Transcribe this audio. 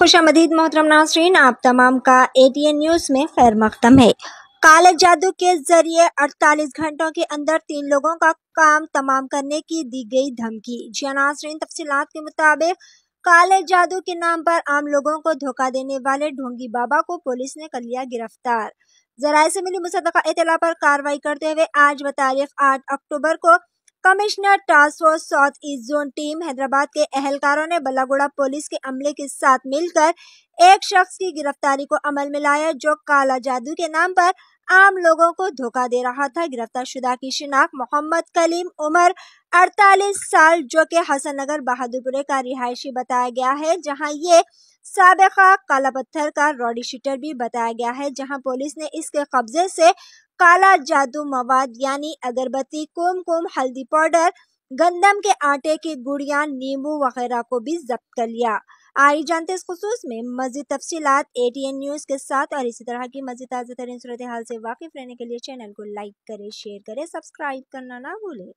खुश आमदीद मोहतरम नासरीन आप तमाम का ए टी एन न्यूज़ में खैर मकदम है काले जादू के जरिए 48 घंटों के अंदर तीन लोगों का काम तमाम करने की दी गई धमकी जिया नासरीन तफसीत के मुताबिक काले जादू के नाम पर आम लोगों को धोखा देने वाले ढोंगी बाबा को पुलिस ने कर लिया गिरफ्तार जराये से मिली मुसदा इतला पर कार्रवाई करते हुए आज बतारीख आठ अक्टूबर को commissioner task force south east zone team Hyderabad के अहलकारों ने बलागुड़ा पुलिस के अमले के साथ मिलकर एक शख्स की गिरफ्तारी को अमल में लाया जो काला जादू के नाम पर आम लोगों को धोखा दे रहा था गिरफ्तार शुदा की शिनाख्त मोहम्मद कलीम उमर 48 साल जो के हसन नगर बहादुरपुरे का रिहायशी बताया गया है जहां ये सबका काला पत्थर का रॉडी शीटर भी बताया गया है जहां पुलिस ने इसके कब्जे से काला जादू मवाद यानी अगरबत्ती कुमकुम हल्दी पाउडर गंदम के आटे की गुड़िया नींबू वगैरह को भी जब्त कर लिया आई जानते इस खसूस में मजीद तफसीत ए टी एन न्यूज़ के साथ और इसी तरह की मजीद ताज़ा तरीन सूरत हाल से वाकिफ रहने के लिए चैनल को लाइक करे शेयर करे सब्सक्राइब करना ना भूले